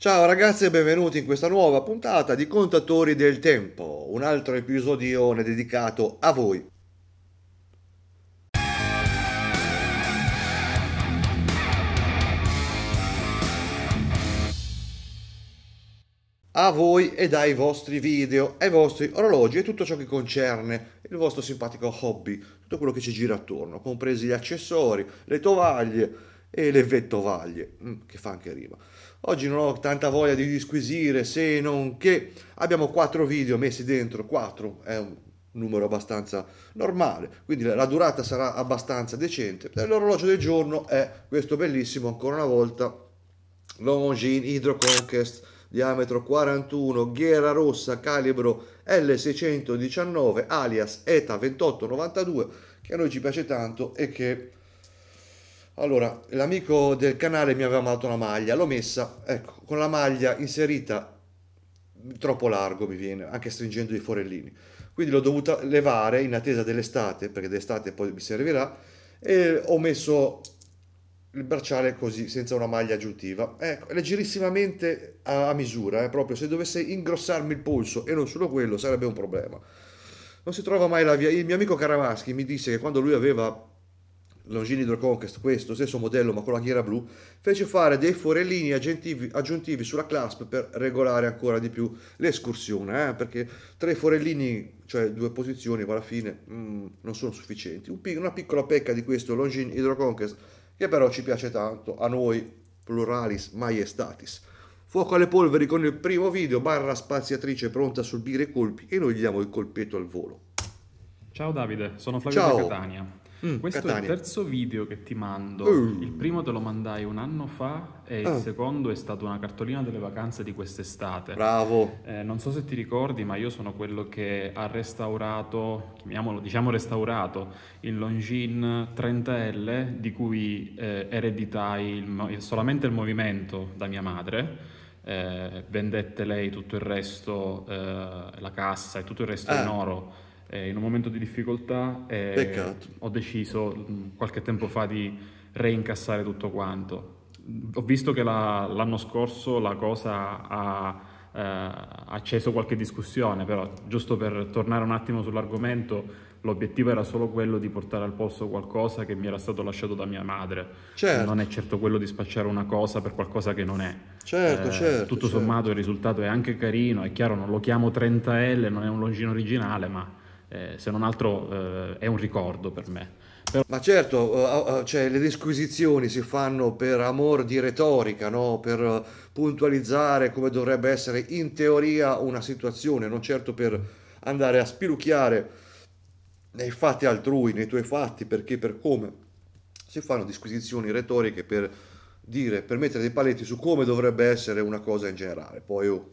Ciao ragazzi e benvenuti in questa nuova puntata di Contatori del Tempo, un altro episodione dedicato a voi. A voi e dai vostri video, ai vostri orologi e tutto ciò che concerne il vostro simpatico hobby, tutto quello che ci gira attorno, compresi gli accessori, le tovaglie e le vettovaglie, mm, che fa anche rima. Oggi non ho tanta voglia di disquisire, se non che abbiamo quattro video messi dentro, quattro è un numero abbastanza normale, quindi la durata sarà abbastanza decente. L'orologio del giorno è questo bellissimo, ancora una volta, Longines Hydro Conquest, diametro 41, ghiera rossa, calibro L619, alias ETA 2892, che a noi ci piace tanto e che allora, l'amico del canale mi aveva mandato una maglia, l'ho messa, ecco, con la maglia inserita troppo largo mi viene, anche stringendo i forellini. Quindi l'ho dovuta levare in attesa dell'estate, perché d'estate poi mi servirà, e ho messo il bracciale così, senza una maglia aggiuntiva. Ecco, leggerissimamente a, a misura, eh, proprio se dovesse ingrossarmi il polso e non solo quello, sarebbe un problema. Non si trova mai la via. Il mio amico Caramaschi mi disse che quando lui aveva Longini Conquest, questo stesso modello ma con la ghiera blu, fece fare dei forellini aggiuntivi, aggiuntivi sulla clasp per regolare ancora di più l'escursione, eh? perché tre forellini, cioè due posizioni alla fine, mm, non sono sufficienti. una piccola pecca di questo Longini Conquest, che però ci piace tanto, a noi, pluralis maiestatis. Fuoco alle polveri con il primo video, barra spaziatrice pronta a subire i colpi e noi gli diamo il colpetto al volo. Ciao Davide, sono Flavio Ciao. Catania. Mm, Questo Catania. è il terzo video che ti mando. Uh. Il primo te lo mandai un anno fa e ah. il secondo è stato una cartolina delle vacanze di quest'estate. Bravo. Eh, non so se ti ricordi, ma io sono quello che ha restaurato, chiamiamolo, diciamo restaurato, il Longines 30L di cui eh, ereditai il, solamente il movimento da mia madre. Eh, vendette lei tutto il resto, eh, la cassa e tutto il resto ah. in eh. oro eh, in un momento di difficoltà e eh, Peccato. ho deciso mm, qualche tempo fa di reincassare tutto quanto. Ho visto che la, l'anno scorso la cosa ha eh, acceso qualche discussione, però giusto per tornare un attimo sull'argomento, l'obiettivo era solo quello di portare al posto qualcosa che mi era stato lasciato da mia madre. Certo. Non è certo quello di spacciare una cosa per qualcosa che non è. Certo, eh, certo. Tutto certo. sommato il risultato è anche carino, è chiaro, non lo chiamo 30L, non è un longino originale, ma eh, se non altro eh, è un ricordo per me. Però... Ma certo, eh, eh, eh, cioè, le disquisizioni si fanno per amor di retorica, no? per puntualizzare come dovrebbe essere in teoria una situazione, non certo per andare a spilucchiare nei fatti altrui, nei tuoi fatti, perché, per come. Si fanno disquisizioni retoriche per dire, per mettere dei paletti su come dovrebbe essere una cosa in generale. Poi, oh.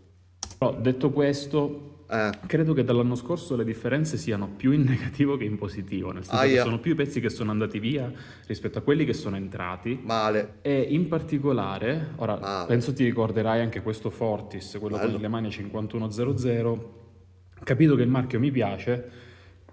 Però, detto questo, eh. Credo che dall'anno scorso le differenze siano più in negativo che in positivo, nel senso Aia. che sono più i pezzi che sono andati via rispetto a quelli che sono entrati. Male. E in particolare, ora Male. penso ti ricorderai anche questo Fortis, quello Bello. con le mani 5100, capito che il marchio mi piace,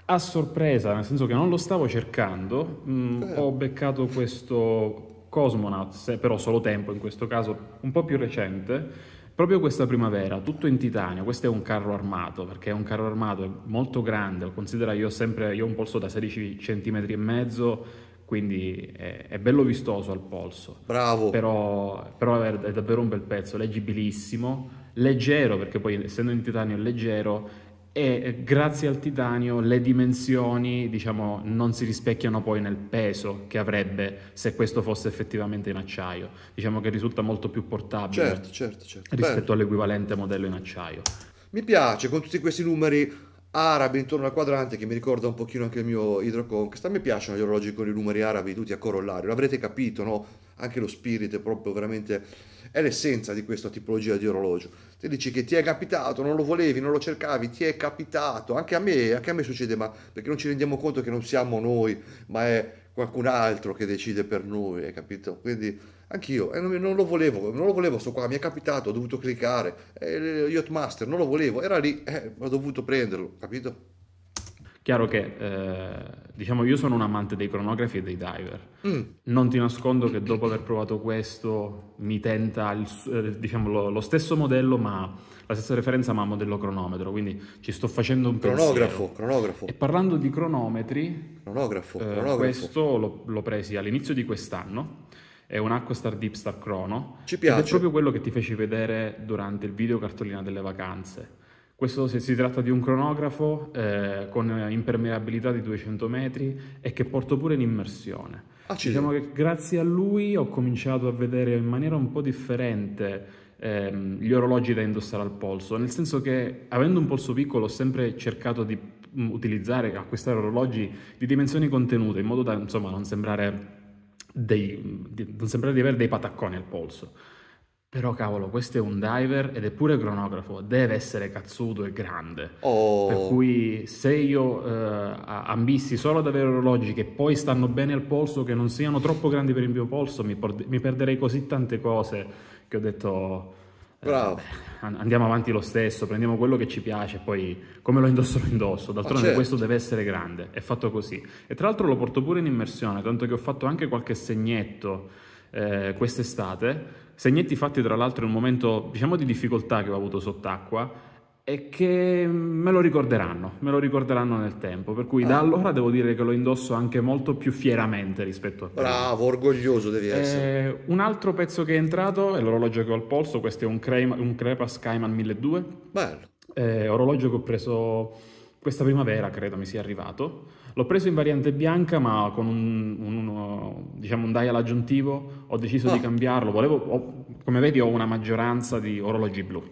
a sorpresa, nel senso che non lo stavo cercando, mh, mm, eh. ho beccato questo Cosmonaut, eh, però solo tempo in questo caso, un po' più recente Proprio questa primavera, tutto in titanio, questo è un carro armato, perché è un carro armato molto grande, lo considera io sempre, io ho un polso da 16 cm e mezzo, quindi è, è, bello vistoso al polso. Bravo! Però, però è, è davvero un bel pezzo, leggibilissimo, leggero, perché poi essendo in titanio è leggero, e eh, grazie al titanio le dimensioni diciamo, non si rispecchiano poi nel peso che avrebbe se questo fosse effettivamente in acciaio. Diciamo che risulta molto più portabile certo, certo, certo. rispetto all'equivalente modello in acciaio. Mi piace con tutti questi numeri arabi intorno al quadrante che mi ricorda un pochino anche il mio Hydro Conquest. A piacciono gli orologi con i numeri arabi tutti a corollario, l'avrete capito, no? Anche lo spirito è proprio veramente è l'essenza di questa tipologia di orologio. Ti dici che ti è capitato, non lo volevi, non lo cercavi, ti è capitato. Anche a me, anche a me succede, ma perché non ci rendiamo conto che non siamo noi, ma è qualcun altro che decide per noi, hai capito? Quindi anch'io, eh, non, lo volevo, non lo volevo, sto qua, mi è capitato, ho dovuto cliccare, eh, Master, non lo volevo, era lì, eh, ho dovuto prenderlo, capito? Chiaro che, eh, diciamo, io sono un amante dei cronografi e dei diver. Mm. Non ti nascondo che dopo aver provato questo mi tenta il, eh, diciamo, lo, lo, stesso modello, ma la stessa referenza, ma modello cronometro. Quindi ci sto facendo un cronografo, pensiero. Cronografo. E parlando di cronometri, cronografo, eh, cronografo. questo l'ho, l'ho presi all'inizio di quest'anno è un Aquastar Deep Star Chrono. Ci piace. Ed è proprio quello che ti feci vedere durante il video cartolina delle vacanze. Questo se si tratta di un cronografo eh, con impermeabilità di 200 metri e che porto pure in immersione. Accidenti. Ah, diciamo che grazie a lui ho cominciato a vedere in maniera un po' differente ehm, gli orologi da indossare al polso, nel senso che avendo un polso piccolo ho sempre cercato di mm, utilizzare, acquistare orologi di dimensioni contenute in modo da insomma non sembrare, dei, di, non sembrare di avere dei patacconi al polso. Però cavolo, questo è un diver ed è pure cronografo, deve essere cazzuto e grande. Oh. Per cui se io eh, ambissi solo ad avere orologi che poi stanno bene al polso, che non siano troppo grandi per il mio polso, mi, por- mi perderei così tante cose che ho detto... Eh, Bravo. Vabbè, andiamo avanti lo stesso, prendiamo quello che ci piace, poi come lo indosso lo indosso. D'altronde certo. questo deve essere grande, è fatto così. E tra l'altro lo porto pure in immersione, tanto che ho fatto anche qualche segnetto eh, quest'estate Segnetti fatti tra l'altro in un momento diciamo di difficoltà che ho avuto sott'acqua e che me lo ricorderanno, me lo ricorderanno nel tempo, per cui ah. da allora devo dire che lo indosso anche molto più fieramente rispetto a prima. Bravo, orgoglioso devi eh, essere. Eh, un altro pezzo che è entrato è l'orologio che ho al polso, questo è un, Crema, un Crepas Cayman 1200. Bello. Eh, orologio che ho preso questa primavera, credo mi sia arrivato L'ho preso in variante bianca, ma con un, un, un, diciamo un dial aggiuntivo ho deciso oh. di ah. cambiarlo. Volevo, ho, come vedi, ho una maggioranza di orologi blu.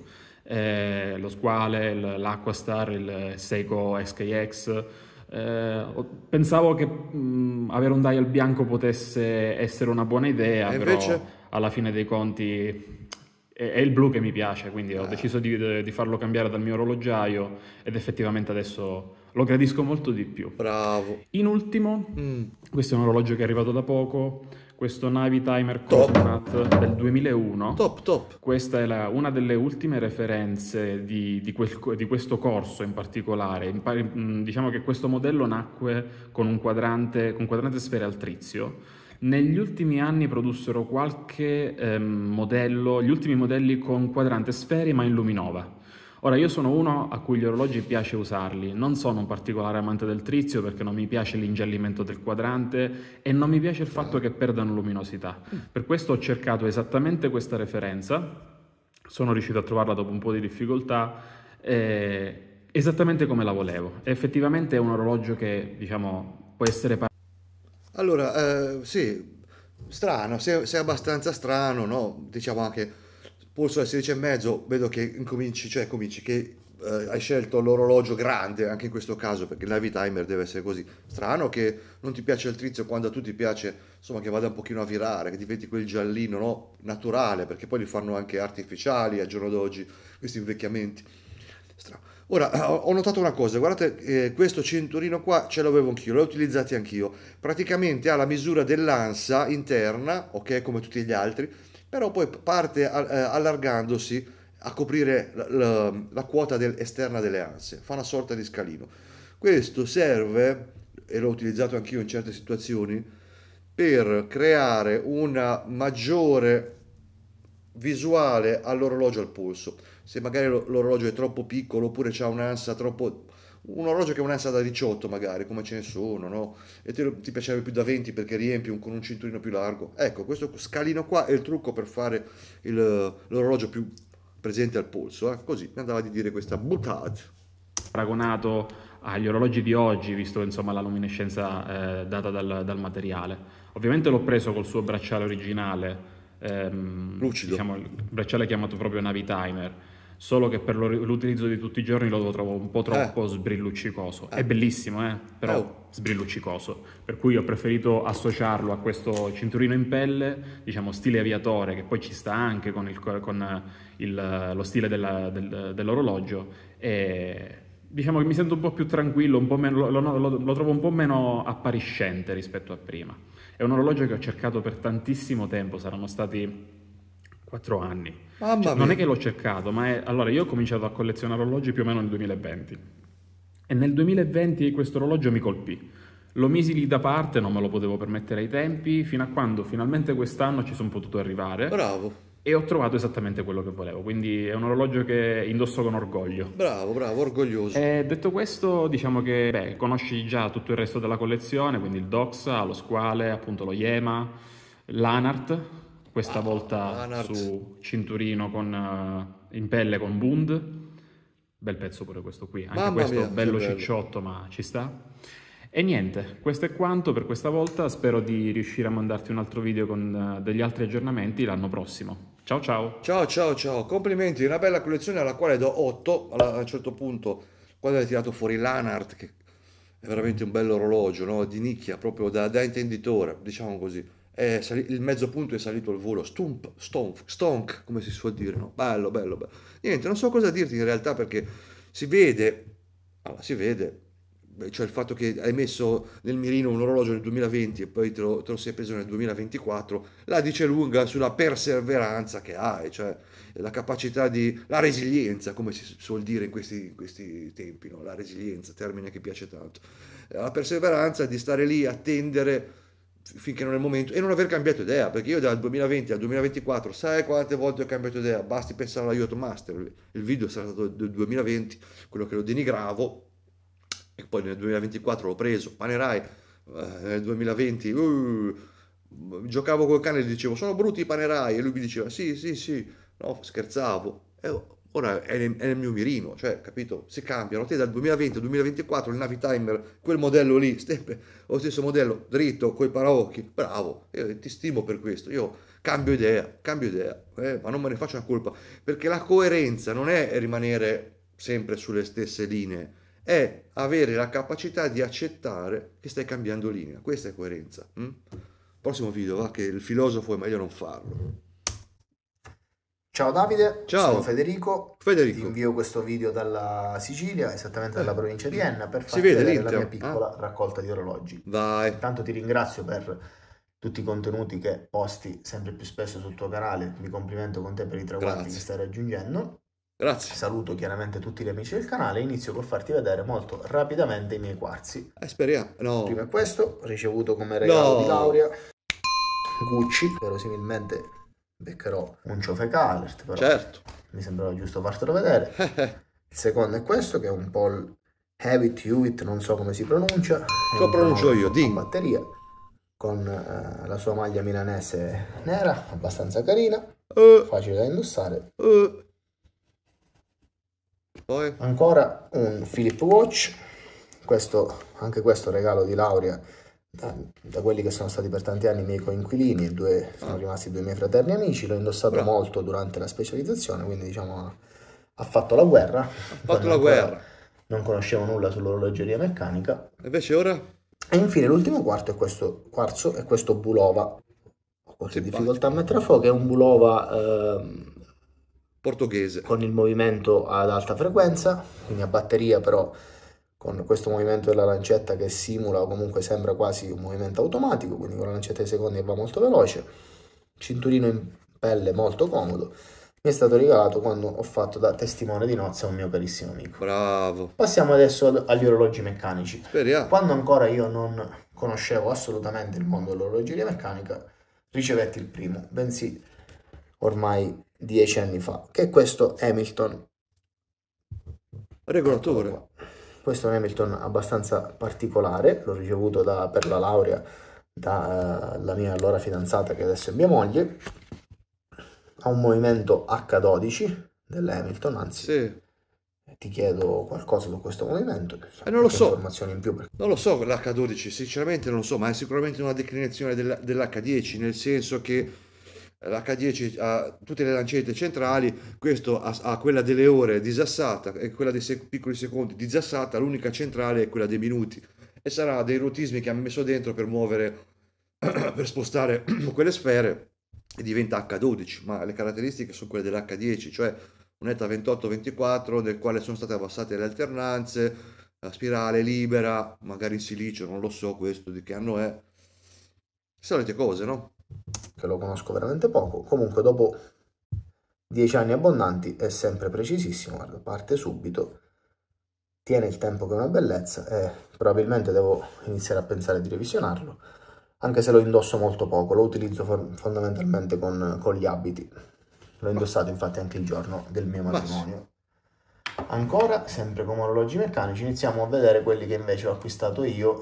Eh, lo Squale, l'Aquastar, il Seiko SKX. Eh, pensavo che mh, mm, avere un dial bianco potesse essere una buona idea, e però invece... alla fine dei conti è, il blu che mi piace, quindi ho eh. deciso di, di, farlo cambiare dal mio orologiaio ed effettivamente adesso lo gradisco molto di più. Bravo. In ultimo, mm. questo è un orologio che è arrivato da poco, questo Navi Timer Cosmonaut del 2001. Top, top. Questa è la, una delle ultime referenze di, di, quel, di questo corso in particolare. In mm, diciamo che questo modello nacque con un quadrante, con quadrante sfere al trizio. Negli ultimi anni produssero qualche ehm, modello, gli ultimi modelli con quadrante sfere ma in luminova. Ora, io sono uno a cui gli orologi piace usarli, non sono un particolare amante del trizio perché non mi piace l'ingiallimento del quadrante e non mi piace il fatto che perdano luminosità. Per questo ho cercato esattamente questa referenza, sono riuscito a trovarla dopo un po' di difficoltà, eh, esattamente come la volevo. E effettivamente è un orologio che, diciamo, può essere... Par- allora, eh, sì, strano, sei, sei abbastanza strano, no? Diciamo anche poi sulle 16 e mezzo vedo che incominci, cioè cominci che eh, hai scelto l'orologio grande anche in questo caso perché il Navi Timer deve essere così. Strano che non ti piace il trizio quando a tutti piace insomma che vada un pochino a virare, che diventi quel giallino no? naturale perché poi li fanno anche artificiali al giorno d'oggi questi invecchiamenti. Strano. Ora eh, ho notato una cosa, guardate eh, questo cinturino qua ce l'avevo anch'io, l'ho utilizzato anch'io, praticamente ha la misura dell'ansa interna, ok come tutti gli altri però poi parte eh, allargandosi a coprire la, la, la quota del, esterna delle anse, fa una sorta di scalino. Questo serve, e l'ho utilizzato anch'io in certe situazioni, per creare una maggiore visuale all'orologio al polso. Se magari l'orologio è troppo piccolo oppure c'è un'ansa troppo un orologio che non è un'ansa da 18 magari, come ce ne sono, no? E te, ti piacerebbe più da 20 perché riempi un, con un cinturino più largo. Ecco, questo scalino qua è il trucco per fare il, l'orologio più presente al polso, eh? così mi andava di dire questa boutade. Paragonato agli orologi di oggi, visto insomma, la luminescenza eh, data dal, dal, materiale. Ovviamente l'ho preso col suo bracciale originale, ehm, lucido. Diciamo, il bracciale chiamato proprio Navi Timer solo che per l'utilizzo di tutti i giorni lo trovo un po' troppo eh. sbrilluccicoso. Eh. È bellissimo, eh? però oh. sbrilluccicoso. Per cui ho preferito associarlo a questo cinturino in pelle, diciamo stile aviatore, che poi ci sta anche con, il, con il, lo stile della, del, dell'orologio. E diciamo che mi sento un po' più tranquillo, po meno, lo, lo, lo trovo un po' meno appariscente rispetto a prima. È un orologio che ho cercato per tantissimo tempo, saranno stati 4 anni. Cioè, non è che l'ho cercato, ma è... allora io ho cominciato a collezionare orologi più o meno nel 2020 e nel 2020 questo orologio mi colpì. Lo misi lì da parte, non me lo potevo permettere ai tempi, fino a quando finalmente quest'anno ci sono potuto arrivare. Bravo. E ho trovato esattamente quello che volevo, quindi è un orologio che indosso con orgoglio. Bravo, bravo, orgoglioso. E eh, detto questo, diciamo che beh, conosci già tutto il resto della collezione, quindi il Doxa, lo Squale, appunto lo Yema, l'Anart, questa wow, ah, volta Manard. su cinturino con, uh, in pelle con Bund. Bel pezzo pure questo qui, anche Mamma questo mia, bello, bello cicciotto ma ci sta. E niente, questo è quanto per questa volta, spero di riuscire a mandarti un altro video con eh, degli altri aggiornamenti l'anno prossimo. Ciao ciao! Ciao ciao ciao, complimenti, una bella collezione alla quale do 8, a un certo punto quando hai tirato fuori l'Anart che è veramente un bello orologio no? di nicchia, proprio da, da intenditore, diciamo così. Sali- il mezzo punto è salito al volo, stump, stonk, stonk, come si suol dire, no? Bello, bello, bello. Niente, non so cosa dirti in realtà perché si vede, allora, si vede, cioè il fatto che hai messo nel mirino un orologio nel 2020 e poi te lo, te lo sei preso nel 2024, la dice lunga sulla perseveranza che hai, cioè la capacità di, la resilienza, come si suol dire in questi, in questi tempi, no? La resilienza, termine che piace tanto. La perseveranza di stare lì, attendere finché non è il momento e non aver cambiato idea perché io dal 2020 al 2024 sai quante volte ho cambiato idea basti pensare all'aiuto master il video sarà stato del 2020 quello che lo denigravo e poi nel 2024 l'ho preso panerai eh, nel 2020 uh, giocavo col cane e gli dicevo sono brutti i panerai e lui mi diceva sì sì sì no scherzavo e ora è nel, è nel, mio mirino, cioè, capito? Si cambiano, te dal 2020 al 2024 il Navi Timer, quel modello lì, sempre lo stesso modello, dritto, coi paraocchi, bravo, io ti stimo per questo, io cambio idea, cambio idea, eh, ma non me ne faccio una colpa, perché la coerenza non è rimanere sempre sulle stesse linee, è avere la capacità di accettare che stai cambiando linea, questa è coerenza. Hm? Prossimo video, va che il filosofo è meglio non farlo. Ciao Davide, Ciao. sono Federico. Federico. Ti invio questo video dalla Sicilia, esattamente dalla eh. provincia di Enna, per farti vedere la mia piccola ah. raccolta di orologi. Vai. Intanto ti ringrazio per tutti i contenuti che posti sempre più spesso sul tuo canale. Mi complimento con te per i traguardi che stai raggiungendo. Grazie. Saluto chiaramente tutti gli amici del canale inizio col farti vedere molto rapidamente i miei quarzi. Eh, speriamo. No. Prima questo, ricevuto come regalo no. di laurea. Gucci, verosimilmente beccherò un Ciofecalert, però certo. mi sembrava giusto fartelo vedere. Il secondo è questo, che è un Paul Hewitt, Hewitt, non so come si pronuncia. Lo pronuncio io, di batteria, con eh, la sua maglia milanese nera, abbastanza carina, uh. facile da indossare. Uh. Poi. Ancora un Philip Watch, questo, anche questo regalo di laurea da, da, quelli che sono stati per tanti anni i miei coinquilini e due, sono rimasti due miei fraterni amici, l'ho indossato Bra. molto durante la specializzazione, quindi diciamo ha fatto la guerra. Ha fatto la guerra. Non conoscevo nulla sull'orologeria meccanica. E Invece ora? E infine l'ultimo quarto è questo, quarzo è questo Bulova. Ho qualche difficoltà a mettere a fuoco, è un Bulova... Ehm, portoghese con il movimento ad alta frequenza quindi a batteria però con questo movimento della lancetta che simula o comunque sembra quasi un movimento automatico, quindi con la lancetta ai secondi va molto veloce, cinturino in pelle molto comodo, mi è stato regalato quando ho fatto da testimone di nozze a un mio carissimo amico. Bravo. Passiamo adesso agli orologi meccanici. Speriamo. Quando ancora io non conoscevo assolutamente il mondo dell'orologeria meccanica, ricevetti il primo, bensì ormai dieci anni fa, che è questo Hamilton. Regolatore. Questo è un Hamilton abbastanza particolare, l'ho ricevuto da, per la laurea dalla eh, mia allora fidanzata che adesso è mia moglie. Ha un movimento H12 dell'Hamilton, anzi sì. ti chiedo qualcosa su questo movimento. Eh, non lo so. Informazioni in più. Perché... Non lo so l'H12, sinceramente non lo so, ma è sicuramente una declinazione dell'H10, nel senso che l'H10 ha tutte le lancette centrali, questo ha, ha quella delle ore disassata e quella dei sec- piccoli secondi disassata, l'unica centrale è quella dei minuti e sarà dei rotismi che hanno messo dentro per muovere, per spostare quelle sfere e diventa H12, ma le caratteristiche sono quelle dell'H10, cioè un'età 28-24 nel quale sono state abbassate le alternanze, la spirale libera, magari in silicio, non lo so questo di che anno è, solite cose, no? che lo conosco veramente poco, comunque dopo 10 anni abbondanti è sempre precisissimo, guarda, parte subito, tiene il tempo che è una bellezza e probabilmente devo iniziare a pensare di revisionarlo, anche se lo indosso molto poco, lo utilizzo fondamentalmente con, con gli abiti, l'ho indossato infatti anche il giorno del mio matrimonio. Ancora, sempre come orologi meccanici, iniziamo a vedere quelli che invece ho acquistato io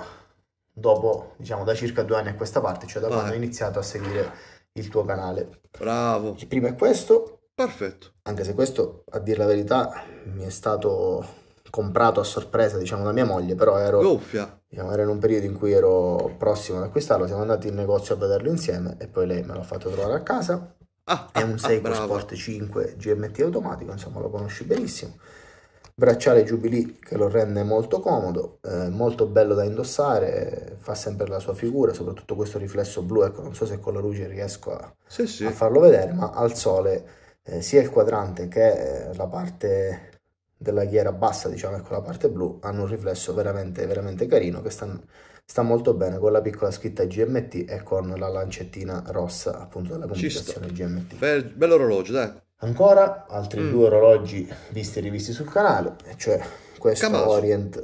dopo, diciamo, da circa due anni a questa parte, cioè da Vai. quando ho iniziato a seguire il tuo canale. Bravo. Il primo è questo. Perfetto. Anche se questo, a dire la verità, mi è stato comprato a sorpresa, diciamo, da mia moglie, però ero... Goffia. Diciamo, era in un periodo in cui ero prossimo ad acquistarlo, siamo andati in negozio a vederlo insieme e poi lei me l'ha fatto trovare a casa. Ah, è un ah, Seiko ah, Sport 5 GMT automatico, insomma lo conosci benissimo bracciale Jubilee che lo rende molto comodo, eh, molto bello da indossare, fa sempre la sua figura, soprattutto questo riflesso blu, ecco, non so se con la luce riesco a, sì, sì. a farlo vedere, ma al sole eh, sia il quadrante che eh, la parte della ghiera bassa, diciamo, ecco la parte blu, hanno un riflesso veramente, veramente carino che sta, sta molto bene con la piccola scritta GMT e con la lancettina rossa appunto della comunicazione GMT. Be bello orologio, dai. Ancora altri mm. due orologi visti e rivisti sul canale, cioè questo Cabasu. Orient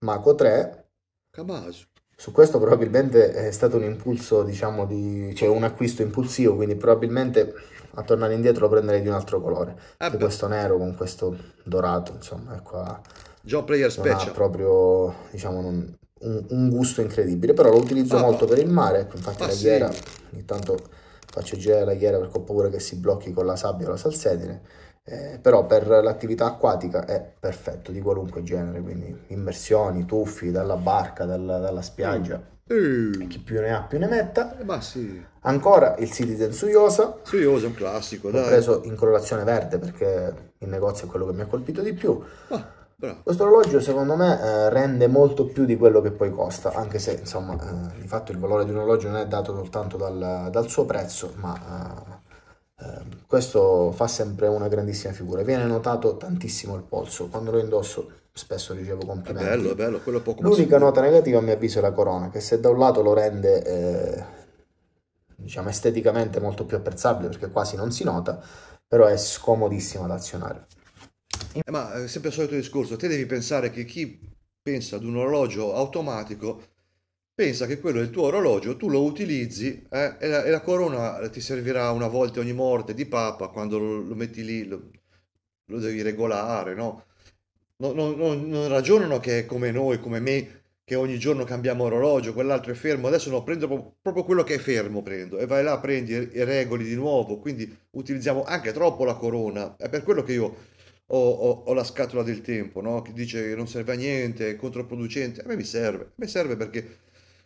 Mako 3. Cabasu. Su questo probabilmente è stato un impulso, diciamo, di, cioè un acquisto impulsivo, quindi probabilmente a tornare indietro lo prenderei di un altro colore. Eh questo nero con questo dorato, insomma, è qua. John Player Special. Ha proprio, diciamo, un, un, gusto incredibile, però lo utilizzo ah, molto per il mare, infatti ah, la ghiera sì. ogni tanto faccio girare la ghiera perché ho paura che si blocchi con la sabbia o la salsedine, eh, però per l'attività acquatica è perfetto di qualunque genere, quindi immersioni, tuffi, dalla barca, dalla, dalla spiaggia. Mm. Chi più ne ha più ne metta. Eh, sì. Ancora il Citizen Suyosa. Suyosa è un classico, L'ho dai. preso in colorazione verde perché il negozio è quello che mi ha colpito di più. Ah Bravo. Questo orologio secondo me eh, rende molto più di quello che poi costa, anche se insomma eh, di fatto il valore di un orologio non è dato soltanto dal, dal suo prezzo, ma eh, ehm, questo fa sempre una grandissima figura. Viene notato tantissimo il polso, quando lo indosso spesso ricevo complimenti. È bello, è bello, quello poco L'unica nota negativa a mio avviso è la corona, che se da un lato lo rende eh, diciamo esteticamente molto più apprezzabile perché quasi non si nota, però è scomodissimo ad azionare. Eh, ma eh, sempre il solito discorso, te devi pensare che chi pensa ad un orologio automatico pensa che quello è il tuo orologio, tu lo utilizzi eh, e, la, e, la, corona ti servirà una volta ogni morte di papa quando lo, lo metti lì, lo, lo, devi regolare, no? Non, non, non, ragionano che è come noi, come me, che ogni giorno cambiamo orologio, quell'altro è fermo, adesso no, prendo proprio quello che è fermo, prendo e vai là, prendi e regoli di nuovo, quindi utilizziamo anche troppo la corona, è per quello che io o, o, o, la scatola del tempo, no? che dice che non serve a niente, è controproducente. A me mi serve, a me serve perché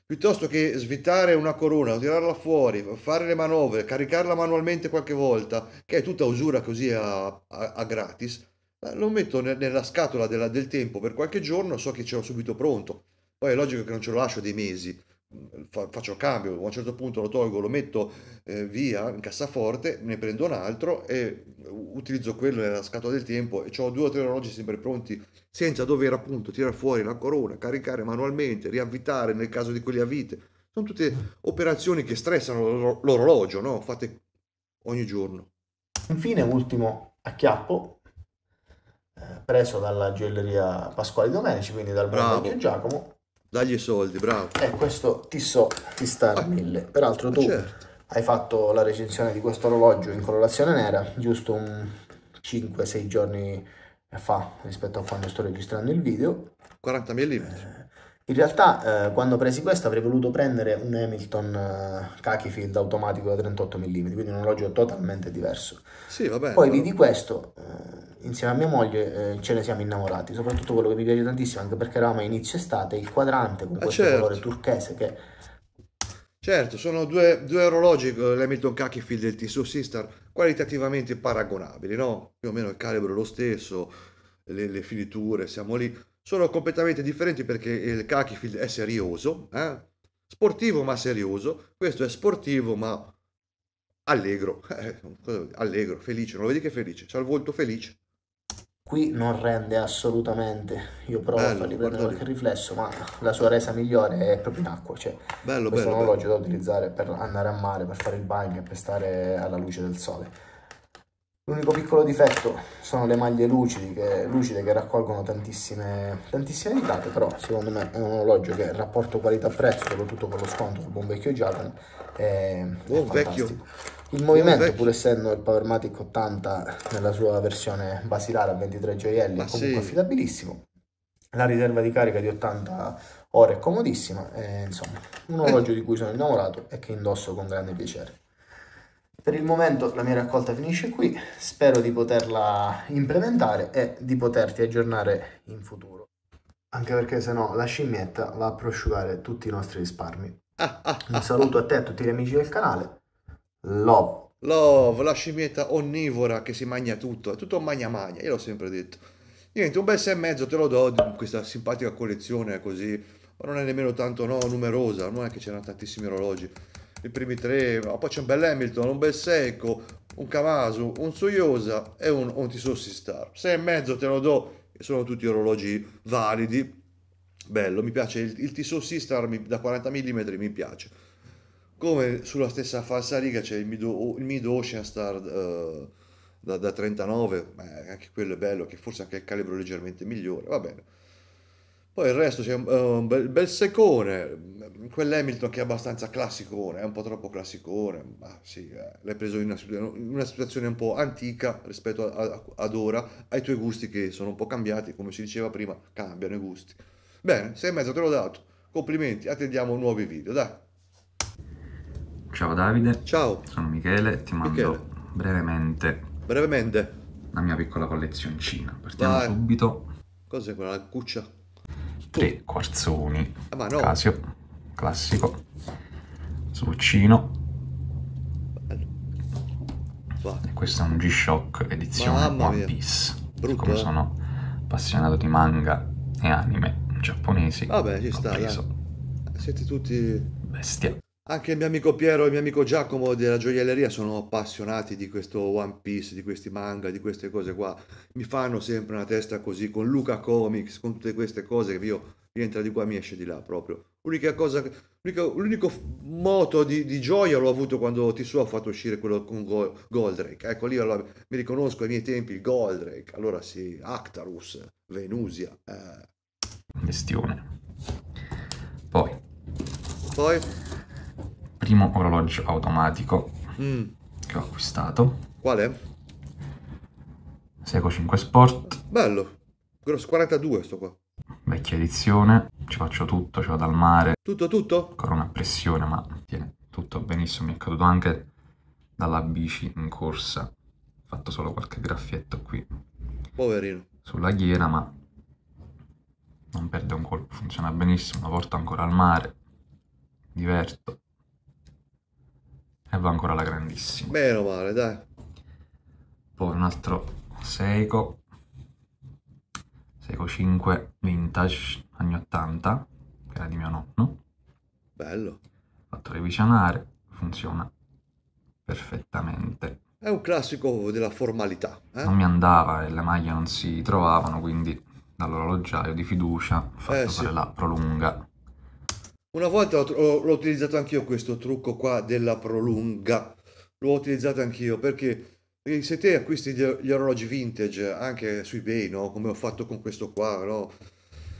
piuttosto che svitare una corona, tirarla fuori, fare le manovre, caricarla manualmente qualche volta, che è tutta usura così a, a, a gratis, eh, lo metto ne, nella scatola della, del tempo per qualche giorno, so che ce l'ho subito pronto. Poi è logico che non ce lo lascio dei mesi, faccio cambio, a un certo punto lo tolgo, lo metto eh, via in cassaforte, ne prendo un altro e utilizzo quello nella scatola del tempo e ho due o tre orologi sempre pronti senza dover appunto tirare fuori la corona, caricare manualmente, riavvitare nel caso di quelli a vite. Sono tutte operazioni che stressano l'orologio, no? Fate ogni giorno. Infine, ultimo acchiappo eh, preso dalla gioielleria Pasquale Domenici, quindi dal bravo Giacomo dagli i soldi, bravo. E eh, questo ti so, ti sta a ah. mille. Peraltro tu certo. hai fatto la recensione di questo orologio in colorazione nera, giusto un 5-6 giorni fa rispetto a quando sto registrando il video. 40 mm. Eh, in realtà eh, quando presi questo avrei voluto prendere un Hamilton eh, field automatico da 38 mm, quindi un orologio totalmente diverso. Sì, vabbè. Poi vidi questo, eh, insieme a mia moglie eh, ce ne siamo innamorati, soprattutto quello che mi piace tantissimo, anche perché eravamo a inizio estate, il quadrante con ah, questo certo. colore turchese che... Certo, sono due, due orologi, eh, l'Hamilton khaki field e il Tissot Sister, qualitativamente paragonabili, no? Più o meno il calibro è lo stesso, le, le finiture, siamo lì sono completamente differenti perché il Kakifield è serioso, eh? sportivo ma serioso, questo è sportivo ma allegro, eh, allegro, felice, non lo vedi che è felice, c'ha il volto felice. Qui non rende assolutamente, io provo bello, a fargli prendere qualche riflesso, ma la sua resa migliore è proprio in acqua, cioè bello, questo bello, orologio bello. da utilizzare per andare a mare, per fare il bagno, e per stare alla luce del sole L'unico piccolo difetto sono le maglie lucide che, lucide che raccolgono tantissime, tantissime ditate, però secondo me è un orologio che il rapporto qualità-prezzo, soprattutto con lo sconto sul buon vecchio Japan, è, oh, è Il movimento, oh, pur essendo il Powermatic 80 nella sua versione basilare a 23 gioielli, Ma è comunque sì. affidabilissimo. La riserva di carica di 80 ore è comodissima, è, insomma un orologio eh. di cui sono innamorato e che indosso con grande piacere. Per il momento la mia raccolta finisce qui, spero di poterla implementare e di poterti aggiornare in futuro. Anche perché se no la scimmietta va a prosciugare tutti i nostri risparmi. Un saluto a te e a tutti gli amici del canale. Love. Love, la scimmietta onnivora che si mangia tutto, è tutto magna magna, io l'ho sempre detto. Niente, un bel 6 e mezzo te lo do questa simpatica collezione così, ma non è nemmeno tanto no, numerosa, non è che c'erano tantissimi orologi i primi tre, ma poi c'è un bel Hamilton, un bel Secco, un Kamasu, un Soyosa e un, un Tisossi Star. Sei e mezzo te lo do, sono tutti orologi validi. Bello, mi piace il, il Tisossi Star da 40 mm, mi piace. Come sulla stessa falsa riga c'è il Mid, il Mid Ocean Star uh, da, da 39, eh, anche quello è bello, che forse anche il calibro leggermente migliore, va bene poi il resto c'è eh, un bel, bel secone, quell'Hamilton che è abbastanza classicone, è un po' troppo classicone, ma sì, eh, l'hai preso in una, in una, situazione un po' antica rispetto a, a, ad ora, ai tuoi gusti che sono un po' cambiati, come si diceva prima, cambiano i gusti. Bene, sei e mezzo te l'ho dato, complimenti, attendiamo nuovi video, dai. Ciao Davide. Ciao. Sono Michele, ti mando Michele. brevemente... Brevemente. La mia piccola collezioncina, partiamo Vai. subito. Cos'è quella cuccia? 3 quarzoni, ah, no. casio, classico, soluccino. E questo è un G-Shock edizione Mamma One Piece. Brutto, Come eh? sono appassionato di manga e anime giapponesi, Vabbè, ci sta, preso. Siete tutti... Bestia. Anche il mio amico Piero e il mio amico Giacomo della gioielleria sono appassionati di questo One Piece, di questi manga, di queste cose qua. Mi fanno sempre una testa così con Luca Comics, con tutte queste cose che io entra di qua, e mi esce di là proprio. L'unica cosa, l'unico, l'unico moto di, di, gioia l'ho avuto quando Tissot ha fatto uscire quello con Go, Goldrake. Ecco lì allora, mi riconosco ai miei tempi Goldrake. Allora sì, Actarus, Venusia. Eh. Bestione. Poi. Poi primo orologio automatico mm. che ho acquistato. Quale? Seco 5 Sport. Bello, grosso 42 sto qua. Vecchia edizione, ci faccio tutto, ci vado al mare. Tutto, tutto? Ancora una pressione, ma tiene tutto benissimo. Mi è caduto anche dalla bici in corsa. Ho fatto solo qualche graffietto qui. Poverino. Sulla ghiera, ma non perde un colpo, funziona benissimo, la porto ancora al mare, diverto va ancora la grandissima. Meno male, dai. Poi un altro Seiko. Seiko 5 Vintage, anni 80, che era di mio nonno. Bello. Fatto revisionare, funziona perfettamente. È un classico della formalità. Eh? Non mi andava e le maglie non si trovavano, quindi dall'orologiaio di fiducia ho fatto eh, fare la prolunga una volta l'ho, utilizzato anch'io questo trucco qua della prolunga, l'ho utilizzato anch'io perché, se te acquisti gli orologi vintage anche su eBay, no? come ho fatto con questo qua, no?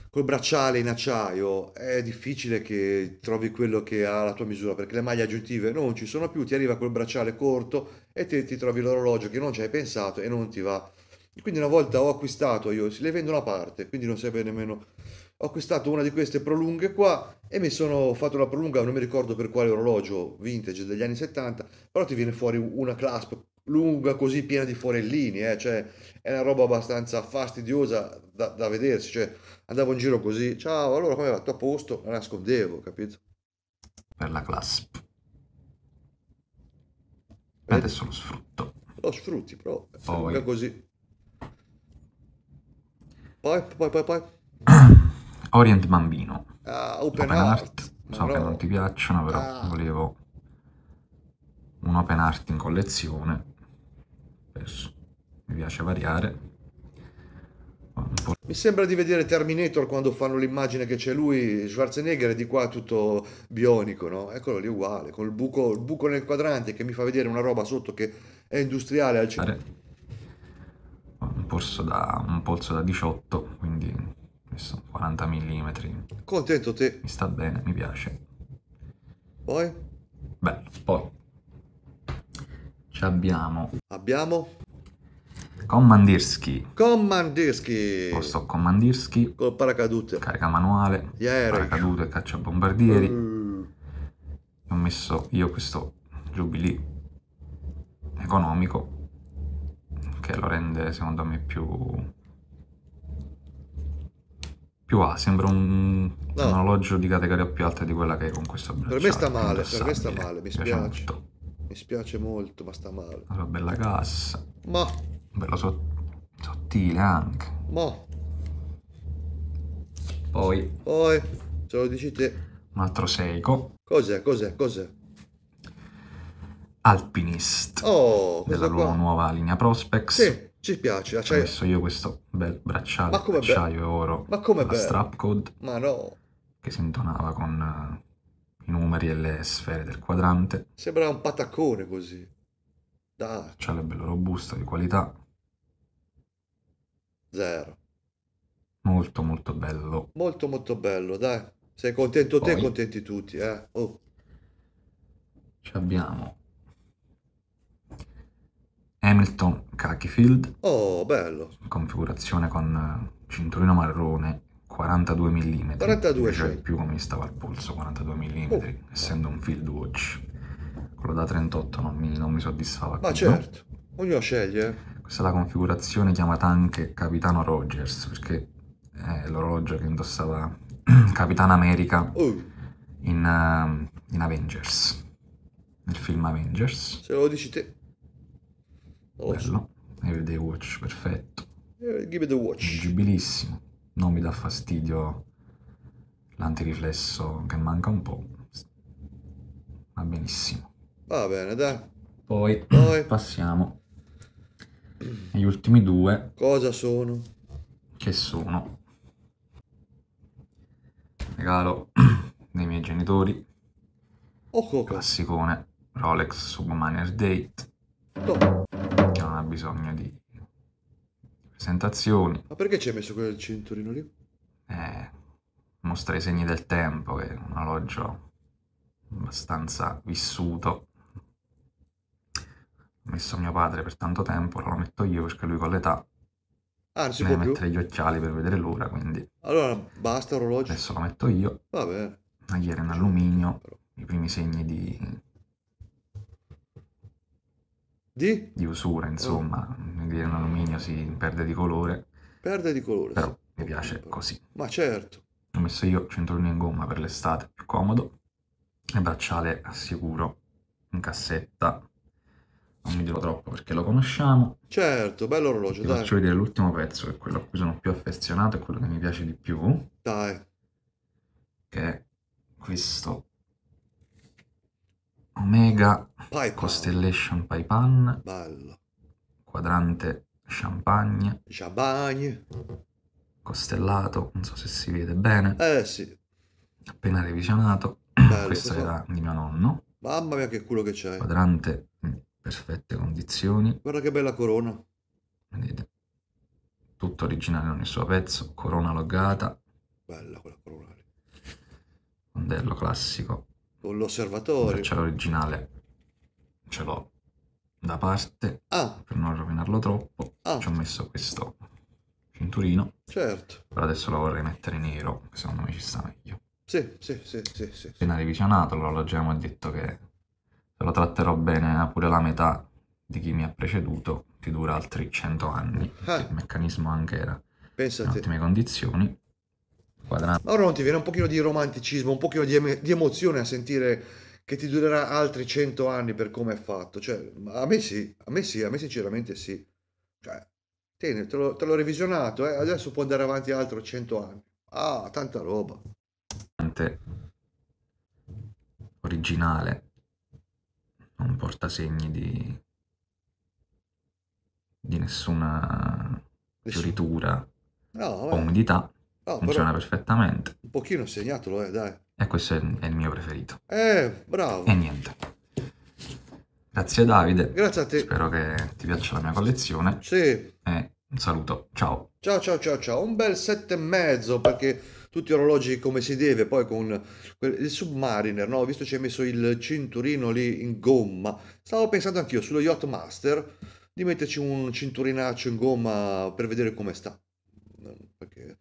col bracciale in acciaio è difficile che trovi quello che ha la tua misura perché le maglie aggiuntive non ci sono più, ti arriva col bracciale corto e te, ti trovi l'orologio che non ci hai pensato e non ti va. Quindi una volta ho acquistato io, se le vendo una parte, quindi non serve nemmeno ho acquistato una di queste prolunghe qua e mi sono fatto una prolunga, non mi ricordo per quale orologio vintage degli anni 70, però ti viene fuori una clasp lunga così piena di forellini, eh? cioè è una roba abbastanza fastidiosa da, da, vedersi, cioè andavo in giro così, ciao, allora come va? Tutto a posto? La nascondevo, capito? Per la clasp. Vedi? Adesso lo sfrutto. Lo sfrutti, però Poi. è così. Poi, poi, poi, poi. Orient Bambino. Uh, open, open art. art. So no. che non ti piacciono, però ah. volevo un open art in collezione. Adesso Mi piace variare. Mi sembra di vedere Terminator quando fanno l'immagine che c'è lui, Schwarzenegger è di qua tutto bionico, no? Eccolo lì uguale, con il buco, il buco nel quadrante che mi fa vedere una roba sotto che è industriale al centro. Un polso da, un polso da 18, quindi questo, 40 mm. Contento te. Mi sta bene, mi piace. Poi? Beh, poi. Ci abbiamo. Abbiamo? Comandirski. Comandirski. Posto Comandirski. Col paracadute. Carica manuale. Gli Paracadute, caccia bombardieri. Mm. Ho messo io questo Jubilee economico che lo rende secondo me più più ha, sembra un, no. un orologio di categoria più alta di quella che è con questo bracciale. Per me sta male, per me sta male, mi spiace. Mi spiace molto, ma sta male. Una bella cassa. Ma. Bello so, sottile anche. Ma. Poi. Poi, ce lo dici te. Un altro Seiko. Cos'è, cos'è, cos'è? Alpinist. Oh, della loro nuova linea Prospects. Sì ci piace, l'acciaio... Ho cioè messo io questo bel bracciale Ma come d'acciaio e oro Ma come bello? strap code Ma no Che si intonava con uh, i numeri e le sfere del quadrante Sembrava un pataccone così Dai Bracciale bello robusto, di qualità Zero Molto molto bello Molto molto bello, dai Sei contento Poi... te, contenti tutti, eh oh. Ci abbiamo Hamilton Cakefield. Oh, bello. Configurazione con eh, cinturino marrone 42 mm. 42 cioè più come mi stava al polso 42 mm, oh. essendo un field watch. Quello da 38 non mi, non mi soddisfava. Ma più. certo, ognuno sceglie. Eh. Questa è la configurazione chiamata anche Capitano Rogers, perché è l'orologio che indossava Capitan America oh. in, uh, in Avengers, nel film Avengers. Se lo dici te. Bello. Heavy Day Watch, perfetto. Eh, Give it a watch. Leggibilissimo. Non mi dà fastidio l'antiriflesso che manca un po'. Va benissimo. Va bene, dai. Poi, Poi. passiamo agli ultimi due. Cosa sono? Che sono? Regalo dei miei genitori. Oh, oh. Classicone Rolex Submariner Date. Oh ha bisogno di presentazioni. Ma perché ci hai messo quel cinturino lì? Eh, mostra i segni del tempo, che è un alloggio abbastanza vissuto. Ho messo mio padre per tanto tempo, ora lo metto io perché lui con l'età Ah, Deve può mettere più? gli occhiali per vedere l'ora, quindi... Allora, basta orologio. Adesso lo metto io. Vabbè. ieri in alluminio, i primi segni di di? di usura, insomma, quindi eh. oh. l'alluminio si perde di colore. Perde di colore, Però sì. mi piace oh, così. Ma certo. Ho messo io centrone in gomma per l'estate, più comodo, e bracciale assicuro in cassetta. Non mi dirò troppo perché lo conosciamo. Certo, bello orologio, Ti dai. faccio vedere l'ultimo pezzo, che è quello a cui sono più affezionato e quello che mi piace di più. Dai. Che è questo Omega Paipan. Constellation Paipan. Ballo. Quadrante Champagne. Champagne. Costellato, non so se si vede bene. Eh sì. Appena revisionato. Bello, Questo era di mio nonno. Mamma mia che culo che c'è. Quadrante in mm, perfette condizioni. Guarda che bella corona. Vedete? Tutto originale ogni suo pezzo, corona logata. Bella quella corona lì. Mondello classico con l'osservatorio. C'è l'originale, ce l'ho da parte ah. per non rovinarlo troppo. Ah. Ci ho messo questo cinturino. Certo. Però adesso lo vorrei mettere nero, secondo me ci sta meglio. Sì, sì, sì, sì. sì. Appena revisionato l'orologiano ha detto che se lo tratterò bene pure la metà di chi mi ha preceduto, ti dura altri 100 anni. Ah. Il meccanismo anche era Pensate. in ottime condizioni. Quadrante. Ora non ti viene un pochino di romanticismo, un pochino di, em- di, emozione a sentire che ti durerà altri 100 anni per come è fatto. Cioè, a me sì, a me sì, a me sinceramente sì. Cioè, tieni, te, te l'ho, revisionato, eh? adesso può andare avanti altro 100 anni. Ah, tanta roba. Originale. Non porta segni di... di nessuna fioritura no, o umidità No, Funziona perfettamente. Un pochino segnatelo, eh, dai. E questo è, è il mio preferito. Eh, bravo. E niente. Grazie Davide. Grazie a te. Spero che ti piaccia la mia collezione. Sì. E un saluto. Ciao. Ciao, ciao, ciao, ciao. Un bel sette e mezzo perché tutti orologi come si deve, poi con il Submariner, no? Visto che ci hai messo il cinturino lì in gomma. Stavo pensando anch'io sullo Yacht Master di metterci un cinturinaccio in gomma per vedere come sta. Perché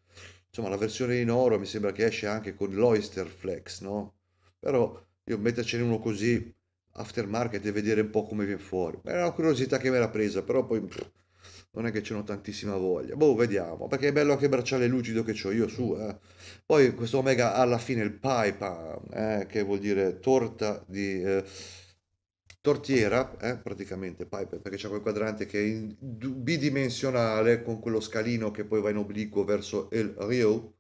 insomma la versione in oro mi sembra che esce anche con l'Oyster Flex, no? Però io mettercene uno così aftermarket e vedere un po' come viene fuori. Era una curiosità che mi era presa, però poi pff, non è che ce n'ho tantissima voglia. Boh, vediamo, perché è bello anche il bracciale lucido che ho io su, eh. Poi questo Omega alla fine il Pipe, eh, che vuol dire torta di... Eh, tortiera, eh, praticamente perché c'è quel quadrante che è bidimensionale con quello scalino che poi va in obliquo verso il Rio.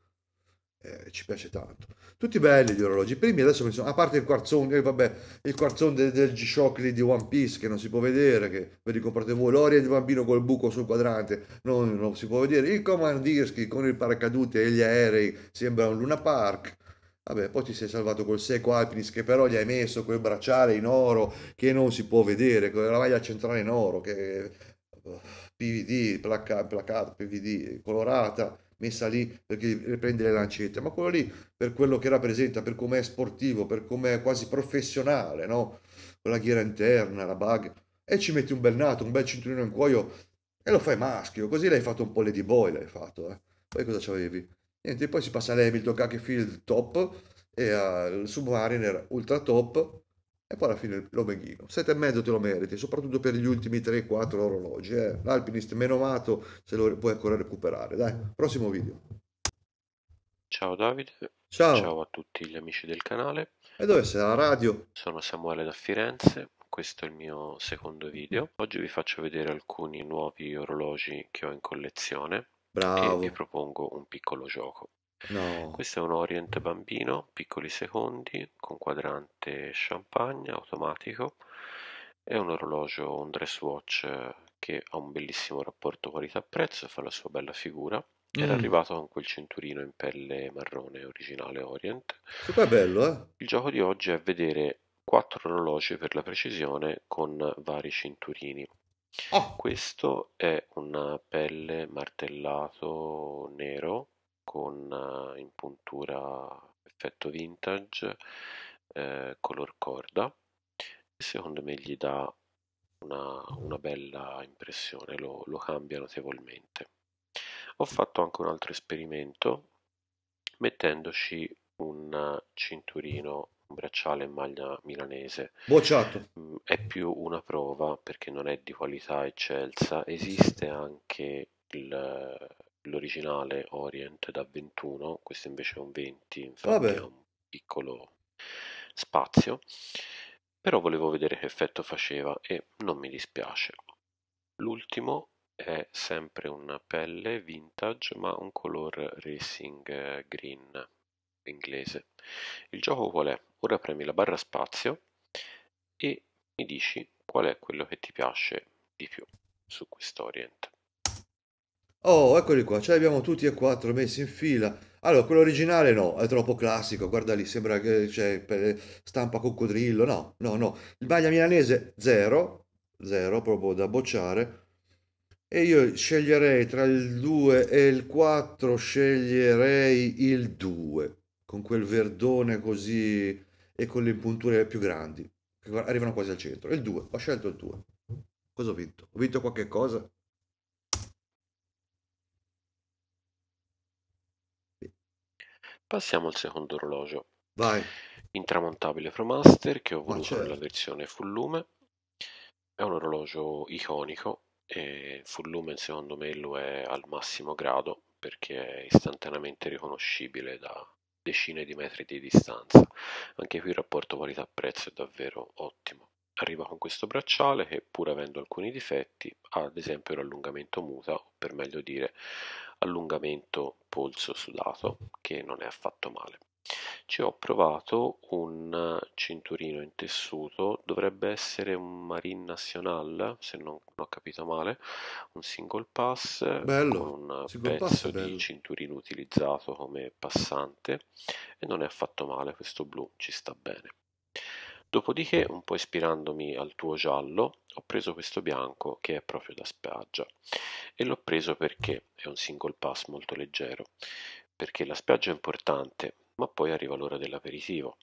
Eh, ci piace tanto. Tutti belli gli orologi. primi adesso sono, a parte il quarzone, eh, vabbè, il quarzone del, del G-Shock di One Piece che non si può vedere, che ve li comprate voi, l'oria di bambino col buco sul quadrante, non, non si può vedere. Il Comandirski con il paracadute e gli aerei sembra un Luna Park. Vabbè, poi ti sei salvato col Seco Alpinis che però gli hai messo quel bracciale in oro che non si può vedere, con la maglia centrale in oro, che eh, PVD, placata, placata PVD, colorata, messa lì perché riprende le lancette, ma quello lì per quello che rappresenta, per come è sportivo, per come è quasi professionale, no? Con la ghiera interna, la bug, e ci metti un bel nato, un bel cinturino in cuoio e lo fai maschio, così l'hai fatto un po' Lady Boy, l'hai fatto, eh? Poi cosa c'avevi? Niente, poi si passa all'Hamilton che anche Field top e al Submariner ultra top e poi alla fine l'Omeghino. 7,5 te lo meriti, soprattutto per gli ultimi 3-4 orologi. Eh. L'Alpinist meno amato se lo puoi ancora recuperare. Dai, prossimo video. Ciao Davide. Ciao. Ciao a tutti gli amici del canale. E dove sei? La radio? Sono Samuele da Firenze. Questo è il mio secondo video. Oggi vi faccio vedere alcuni nuovi orologi che ho in collezione Bravo. E vi propongo un piccolo gioco. No. Questo è un Orient bambino, piccoli secondi, con quadrante champagne automatico. È un orologio, un dress watch che ha un bellissimo rapporto qualità-prezzo, fa la sua bella figura. Era mm. arrivato con quel cinturino in pelle marrone originale Orient. Super bello, eh? Il gioco di oggi è vedere quattro orologi per la precisione con vari cinturini. Oh, Questo è un pelle martellato nero con eh, in effetto vintage eh, color corda secondo me gli dà una, una bella impressione, lo, lo cambia notevolmente. Ho fatto anche un altro esperimento mettendoci un cinturino bracciale in maglia milanese. Bocciato. Mm, è più una prova perché non è di qualità eccelsa. Esiste anche l'originale Orient da 21, questo invece è un 20, infatti Vabbè. è un piccolo spazio. Però volevo vedere che effetto faceva e non mi dispiace. L'ultimo è sempre una pelle vintage ma un color racing eh, green inglese. Il gioco qual è? Ora premi la barra spazio e mi dici qual è quello che ti piace di più su questo Orient. Oh, eccoli qua, ce li abbiamo tutti e quattro messi in fila. Allora, quello originale no, è troppo classico, guarda lì, sembra che c'è eh, stampa coccodrillo, no, no, no. Il maglia milanese 0, 0 proprio da bocciare. E io sceglierei tra il 2 e il 4, sceglierei il 2, con quel verdone così e con le impunture più grandi, che arrivano quasi al centro. E il 2, ho scelto il 2. Cosa ho vinto? Ho vinto qualche cosa? Passiamo al secondo orologio. Vai. Intramontabile Pro Master che ho ah, voluto certo. nella versione full lume. È un orologio iconico e full lume secondo me lo è al massimo grado perché è istantaneamente riconoscibile da, decine di metri di distanza. Anche qui il rapporto qualità-prezzo è davvero ottimo. Arriva con questo bracciale che pur avendo alcuni difetti ha ad esempio l'allungamento muta o per meglio dire allungamento polso sudato che non è affatto male. Ci ho provato un cinturino in tessuto, dovrebbe essere un Marine National, se non ho capito male, un single pass Bello, con un single pezzo è di bello. cinturino utilizzato come passante e non è affatto male questo blu, ci sta bene. Dopodiché, un po' ispirandomi al tuo giallo, ho preso questo bianco che è proprio da spiaggia e l'ho preso perché è un single pass molto leggero perché la spiaggia è importante, ma poi arriva l'ora dell'aperitivo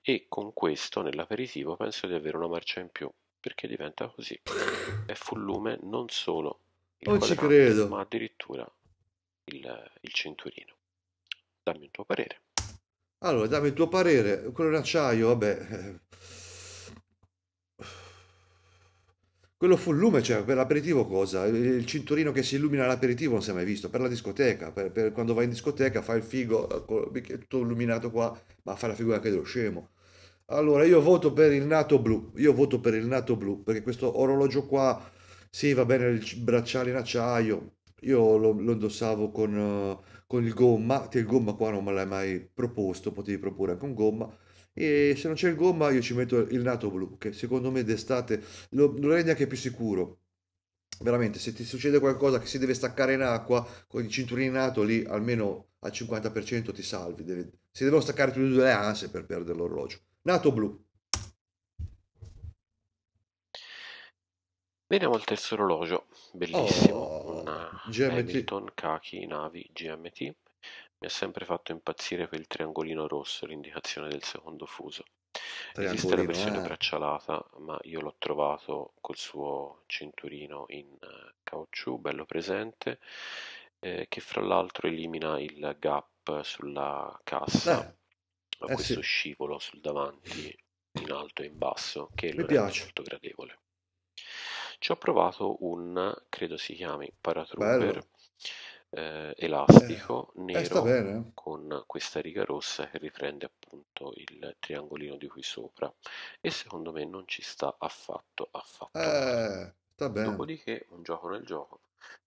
e con questo nell'aperitivo penso di avere una marcia in più perché diventa così è full lume non solo il non ma addirittura il, il, cinturino dammi un tuo parere allora dammi il tuo parere quello in acciaio vabbè eh, quello fu il lume, cioè per l'aperitivo cosa? Il cinturino che si illumina all'aperitivo non si è mai visto, per la discoteca, per, per quando vai in discoteca fai il figo, tutto eh, illuminato qua, ma fa la figura anche dello scemo. Allora io voto per il nato blu, io voto per il nato blu, perché questo orologio qua, sì va bene il bracciale in acciaio, io lo, lo indossavo con, eh, con il gomma, che il gomma qua non me l'hai mai proposto, potevi proporre anche un gomma, e se non c'è il gomma io ci metto il nato blu che secondo me d'estate lo, lo rende anche più sicuro veramente se ti succede qualcosa che si deve staccare in acqua con il nato lì almeno al 50% ti salvi deve, si devono staccare tutte e due le anse per perdere l'orologio nato blu Veniamo al terzo orologio, bellissimo, oh, una GMT. Hamilton Kaki Navi GMT mi ha sempre fatto impazzire quel triangolino rosso, l'indicazione del secondo fuso. Esiste la versione eh. braccialata, ma io l'ho trovato col suo cinturino in eh, caucciù, bello presente, eh, che fra l'altro elimina il gap sulla cassa, eh. eh questo sì. scivolo sul davanti in alto e in basso, che Mi lo piace. molto gradevole. Ci ho provato un, credo si chiami, paratrooper, Bello. Eh, eh, elastico eh, nero con questa riga rossa che riprende appunto il triangolino di qui sopra e secondo me non ci sta affatto affatto eh, sta bene. dopodiché un gioco nel gioco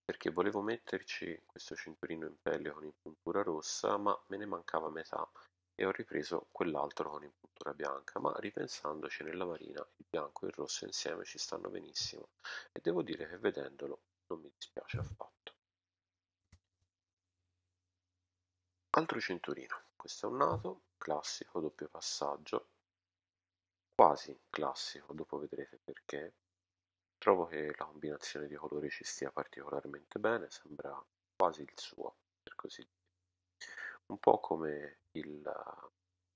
perché volevo metterci questo cinturino in pelle con impuntura rossa ma me ne mancava metà e ho ripreso quell'altro con impuntura bianca, ma ripensandoci nella marina, il bianco e il rosso insieme ci stanno benissimo e devo dire che vedendolo non mi dispiace affatto. Altro cinturino, questo è un nato classico, doppio passaggio, quasi classico, dopo vedrete perché. Trovo che la combinazione di colori ci stia particolarmente bene, sembra quasi il suo, per così dire. Un po' come il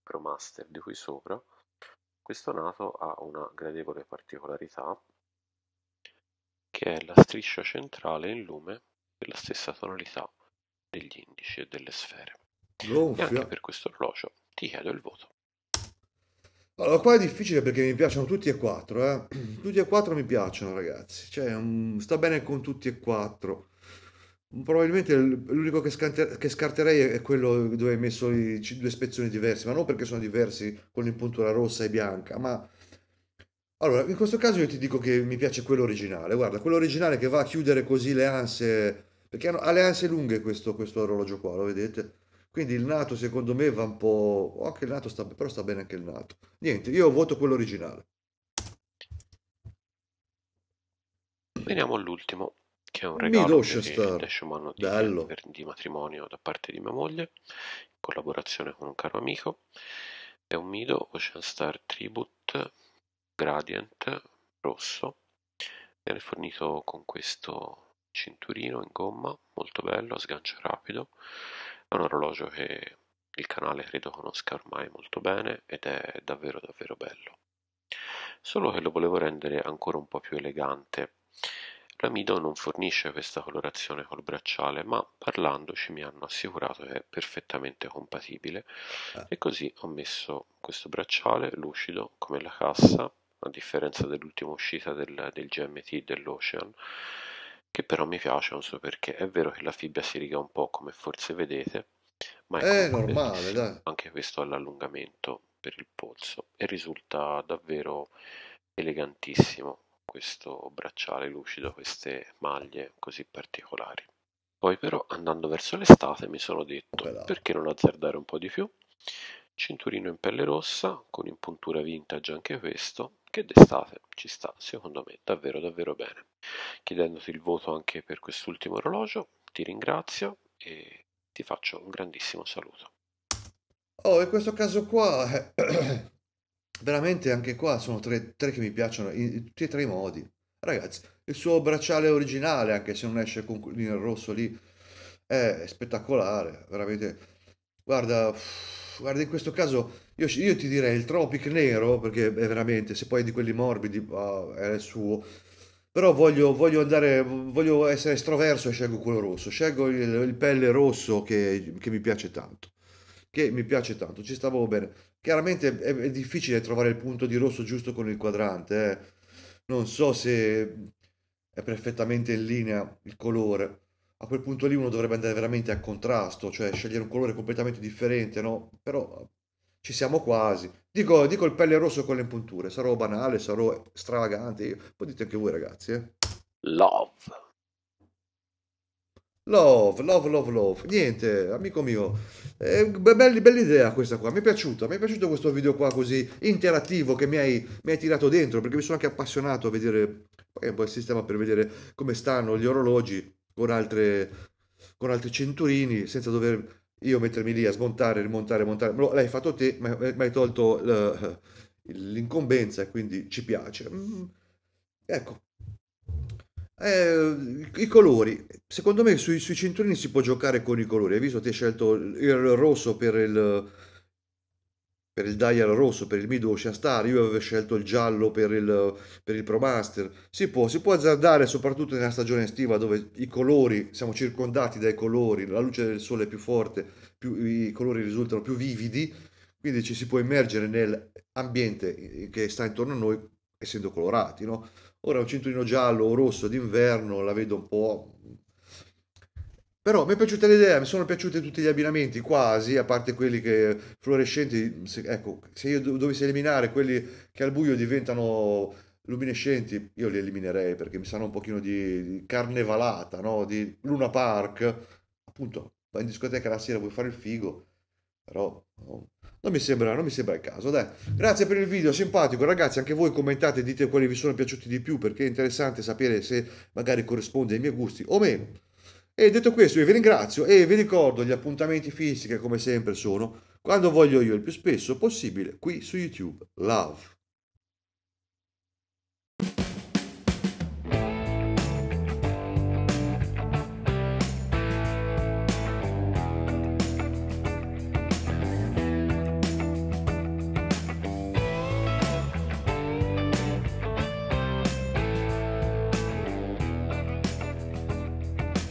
Pro eh, Master di qui sopra, questo nato ha una gradevole particolarità che è la striscia centrale in lume della stessa tonalità degli indici e delle sfere. Gonfia. E anche per questo orologio ti chiedo il voto. Allora, qua è difficile perché mi piacciono tutti e quattro, eh? tutti e quattro mi piacciono ragazzi, cioè, um, sta bene con tutti e quattro. Probabilmente l'unico che, scanter- che, scarterei è quello dove hai messo i c- due spezzoni diversi, ma non perché sono diversi con l'impuntura rossa e bianca, ma... Allora, in questo caso io ti dico che mi piace quello originale, guarda, quello originale che va a chiudere così le anse, perché ha le anse lunghe questo, questo orologio qua, lo vedete? Quindi il nato secondo me va un po'... anche il nato sta... però sta bene anche il nato. Niente, io voto quello originale. Veniamo all'ultimo, che è un regalo di Schumann di, per, di matrimonio da parte di mia moglie, in collaborazione con un caro amico. È un Mido Ocean Star Tribute Gradient rosso. Viene fornito con questo cinturino in gomma, molto bello, a sgancio rapido. È un orologio che il canale credo conosca ormai molto bene ed è davvero davvero bello. Solo che lo volevo rendere ancora un po' più elegante. L'Amido non fornisce questa colorazione col bracciale, ma parlandoci mi hanno assicurato che è perfettamente compatibile eh. e così ho messo questo bracciale lucido come la cassa, a differenza dell'ultima uscita del, del GMT dell'Ocean, che però mi piace, non so perché. È vero che la fibbia si riga un po', come forse vedete, ma è, è normale, dai. anche questo all'allungamento per il polso e risulta davvero elegantissimo questo bracciale lucido, queste maglie così particolari. Poi però andando verso l'estate mi sono detto perché non azzardare un po' di più Cinturino in pelle rossa, con impuntura vintage anche questo, che d'estate ci sta secondo me davvero davvero bene. Chiedendoti il voto anche per quest'ultimo orologio, ti ringrazio e ti faccio un grandissimo saluto. Oh, in questo caso qua, eh, veramente anche qua sono tre, tre che mi piacciono, in, in tutti e tre i modi. Ragazzi, il suo bracciale originale, anche se non esce con il rosso lì, è spettacolare, veramente. Guarda... Uff guarda in questo caso io, io, ti direi il Tropic nero perché è veramente se poi è di quelli morbidi ah, è il suo però voglio, voglio, andare voglio essere estroverso e scelgo quello rosso scelgo il, il pelle rosso che, che, mi piace tanto che mi piace tanto ci stavo bene chiaramente è, è difficile trovare il punto di rosso giusto con il quadrante eh. non so se è perfettamente in linea il colore a quel punto lì uno dovrebbe andare veramente a contrasto, cioè scegliere un colore completamente differente, no? Però eh, ci siamo quasi. Dico, dico il pelle rosso con le impunture, sarò banale, sarò stravagante, poi dite anche voi ragazzi. Eh. Love. Love, love, love, love. Niente, amico mio, eh, belli, bella idea questa qua, mi è piaciuta, mi è piaciuto questo video qua così interattivo che mi hai, mi hai tirato dentro, perché mi sono anche appassionato a vedere, poi un po' il sistema per vedere come stanno gli orologi, con, altre, con altri cinturini senza dover io mettermi lì a smontare, rimontare, montare. L'hai fatto te, ma hai tolto l'incombenza quindi ci piace. Mm. Ecco. Eh, I colori, secondo me sui, sui, cinturini si può giocare con i colori. Hai visto? Ti hai scelto il rosso per il, per il dial rosso, per il mid ocean star, io avevo scelto il giallo per il, per il Pro Master. Si può, si può azzardare soprattutto nella stagione estiva dove i colori, siamo circondati dai colori, la luce del sole è più forte, più, i colori risultano più vividi, quindi ci si può immergere nell'ambiente che sta intorno a noi essendo colorati. No? Ora un cinturino giallo o rosso d'inverno la vedo un po' Però mi è piaciuta l'idea, mi sono piaciuti tutti gli abbinamenti, quasi, a parte quelli che fluorescenti, se, ecco, se io dovessi eliminare quelli che al buio diventano luminescenti, io li eliminerei perché mi sanno un pochino di, di carnevalata, no? di Luna Park, appunto, vai in discoteca la sera, vuoi fare il figo, però no. non, mi sembra, non mi sembra il caso, dai. Grazie per il video, simpatico, ragazzi, anche voi commentate, dite quali vi sono piaciuti di più perché è interessante sapere se magari corrisponde ai miei gusti o meno. E detto questo, io vi ringrazio e vi ricordo gli appuntamenti fissi che come sempre sono quando voglio io il più spesso possibile qui su YouTube. Love.